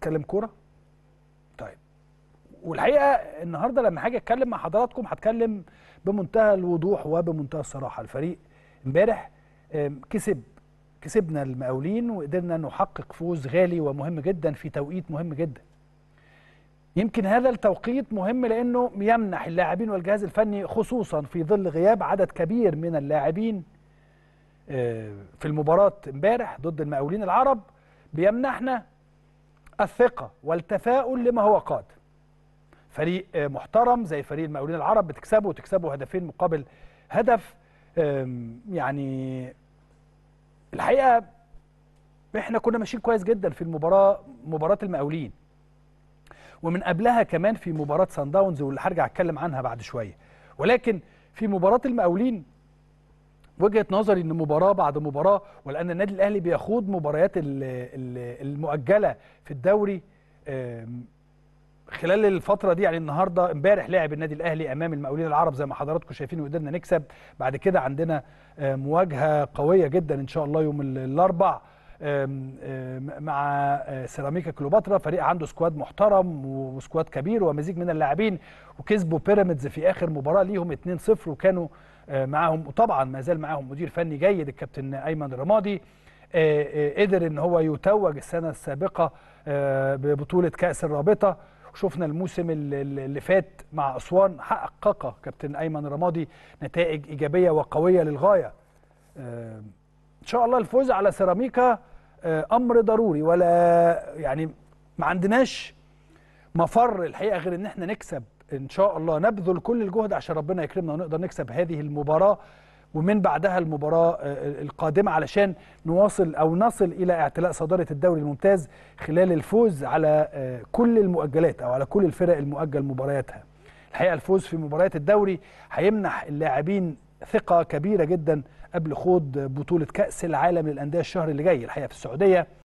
تتكلم كوره طيب والحقيقه النهارده لما هاجي اتكلم مع حضراتكم هتكلم بمنتهى الوضوح وبمنتهى الصراحه الفريق امبارح كسب كسبنا المقاولين وقدرنا نحقق فوز غالي ومهم جدا في توقيت مهم جدا يمكن هذا التوقيت مهم لانه يمنح اللاعبين والجهاز الفني خصوصا في ظل غياب عدد كبير من اللاعبين آه، في المباراه امبارح ضد المقاولين العرب بيمنحنا الثقة والتفاؤل لما هو قادم فريق محترم زي فريق المقاولين العرب بتكسبه وتكسبه هدفين مقابل هدف يعني الحقيقة احنا كنا ماشيين كويس جدا في المباراة مباراة المقاولين ومن قبلها كمان في مباراة سان داونز واللي هرجع اتكلم عنها بعد شوية ولكن في مباراة المقاولين وجهه نظري ان مباراه بعد مباراه ولان النادي الاهلي بيخوض مباريات المؤجله في الدوري خلال الفتره دي يعني النهارده امبارح لعب النادي الاهلي امام المقاولين العرب زي ما حضراتكم شايفين وقدرنا نكسب بعد كده عندنا مواجهه قويه جدا ان شاء الله يوم الاربع مع آه، سيراميكا كليوباترا فريق عنده سكواد محترم وسكواد كبير ومزيج من اللاعبين وكسبوا بيراميدز في اخر مباراه ليهم 2-0 وكانوا معاهم وطبعا ما زال معاهم مدير فني جيد الكابتن ايمن رمادي آه، آه، قدر ان هو يتوج السنه السابقه آه، ببطوله كاس الرابطه شفنا الموسم اللي فات مع اسوان حقق كابتن ايمن رمادي نتائج ايجابيه وقويه للغايه ان شاء الله الفوز على سيراميكا امر ضروري ولا يعني ما عندناش مفر الحقيقه غير ان احنا نكسب ان شاء الله نبذل كل الجهد عشان ربنا يكرمنا ونقدر نكسب هذه المباراه ومن بعدها المباراه آه، آه، القادمه علشان نواصل او نصل الى اعتلاء صداره الدوري الممتاز خلال الفوز على آه، كل المؤجلات او على كل الفرق المؤجل مبارياتها. الحقيقه الفوز في مباريات الدوري هيمنح اللاعبين ثقه كبيره جدا قبل خوض بطوله كاس العالم للانديه الشهر اللي جاي الحقيقه في السعوديه